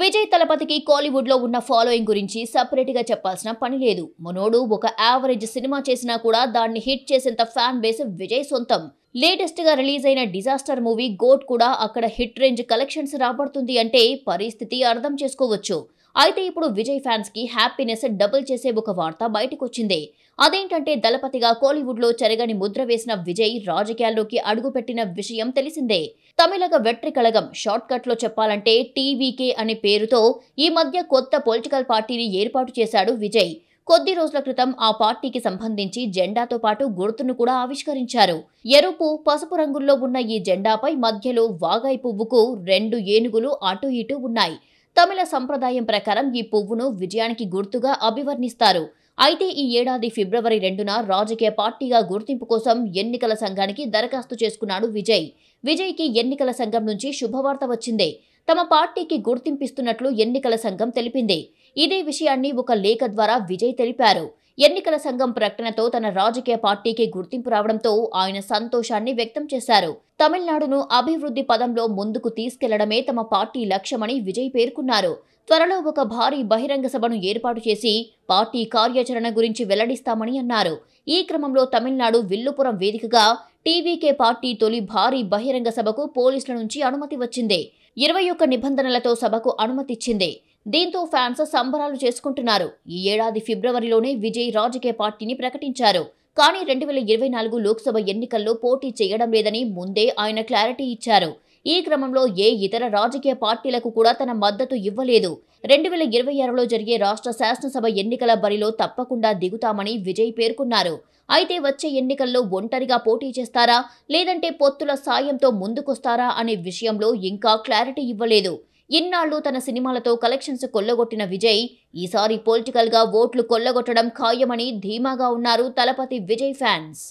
విజయ్ తలపతికి కోలీవుడ్లో ఉన్న ఫాలోయింగ్ గురించి గా చెప్పాల్సిన పని లేదు మనోడు ఒక యావరేజ్ సినిమా చేసినా కూడా దాన్ని హిట్ చేసేంత ఫ్యాన్ బేస్ విజయ్ సొంతం లేటెస్ట్గా రిలీజ్ అయిన డిజాస్టర్ మూవీ గోట్ కూడా అక్కడ హిట్ రేంజ్ కలెక్షన్స్ రాబడుతుంది అంటే పరిస్థితి అర్థం చేసుకోవచ్చు అయితే ఇప్పుడు విజయ్ ఫ్యాన్స్ కి హ్యాపీనెస్ డబుల్ చేసే ఒక వార్త వచ్చింది అదేంటంటే దళపతిగా కోలీవుడ్ లో చెరగని ముద్ర వేసిన విజయ్ రాజకీయాల్లోకి అడుగుపెట్టిన విషయం తెలిసిందే తమిళక వెట్రి కలగం షార్ట్ కట్ లో చెప్పాలంటే టీవీకే అనే పేరుతో ఈ మధ్య కొత్త పొలిటికల్ పార్టీని ఏర్పాటు చేశాడు విజయ్ కొద్ది రోజుల క్రితం ఆ పార్టీకి సంబంధించి జెండాతో పాటు గుర్తును కూడా ఆవిష్కరించారు ఎరుపు పసుపు రంగుల్లో ఉన్న ఈ జెండాపై మధ్యలో వాగాయి పువ్వుకు రెండు ఏనుగులు అటు ఇటు ఉన్నాయి తమిళ సంప్రదాయం ప్రకారం ఈ పువ్వును విజయానికి గుర్తుగా అభివర్ణిస్తారు అయితే ఈ ఏడాది ఫిబ్రవరి రెండున రాజకీయ పార్టీగా గుర్తింపు కోసం ఎన్నికల సంఘానికి దరఖాస్తు చేసుకున్నాడు విజయ్ విజయ్కి ఎన్నికల సంఘం నుంచి శుభవార్త వచ్చిందే తమ పార్టీకి గుర్తింపిస్తున్నట్లు ఎన్నికల సంఘం తెలిపింది ఇదే విషయాన్ని ఒక లేఖ ద్వారా విజయ్ తెలిపారు ఎన్నికల సంఘం ప్రకటనతో తన రాజకీయ పార్టీకి గుర్తింపు రావడంతో ఆయన సంతోషాన్ని వ్యక్తం చేశారు తమిళనాడును అభివృద్ధి పదంలో ముందుకు తీసుకెళ్లడమే తమ పార్టీ లక్ష్యమని విజయ్ పేర్కొన్నారు త్వరలో ఒక భారీ బహిరంగ సభను ఏర్పాటు చేసి పార్టీ కార్యాచరణ గురించి వెల్లడిస్తామని అన్నారు ఈ క్రమంలో తమిళనాడు విల్లుపురం వేదికగా టీవీకే పార్టీ తొలి భారీ బహిరంగ సభకు పోలీసుల నుంచి అనుమతి వచ్చింది ఇరవై ఒక్క నిబంధనలతో సభకు అనుమతిచ్చింది దీంతో ఫ్యాన్స్ సంబరాలు చేసుకుంటున్నారు ఈ ఏడాది ఫిబ్రవరిలోనే విజయ్ రాజకీయ పార్టీని ప్రకటించారు కానీ రెండు వేల ఇరవై నాలుగు లోక్సభ ఎన్నికల్లో పోటీ చేయడం లేదని ముందే ఆయన క్లారిటీ ఇచ్చారు ఈ క్రమంలో ఏ ఇతర రాజకీయ పార్టీలకు కూడా తన మద్దతు ఇవ్వలేదు రెండు వేల ఇరవై ఆరులో జరిగే రాష్ట్ర శాసనసభ ఎన్నికల బరిలో తప్పకుండా దిగుతామని విజయ్ పేర్కొన్నారు అయితే వచ్చే ఎన్నికల్లో ఒంటరిగా పోటీ చేస్తారా లేదంటే పొత్తుల సాయంతో ముందుకొస్తారా అనే విషయంలో ఇంకా క్లారిటీ ఇవ్వలేదు ఇన్నాళ్లు తన సినిమాలతో కలెక్షన్స్ కొల్లగొట్టిన విజయ్ ఈసారి పొలిటికల్ గా ఓట్లు కొల్లగొట్టడం ఖాయమని ధీమాగా ఉన్నారు తలపతి విజయ్ ఫ్యాన్స్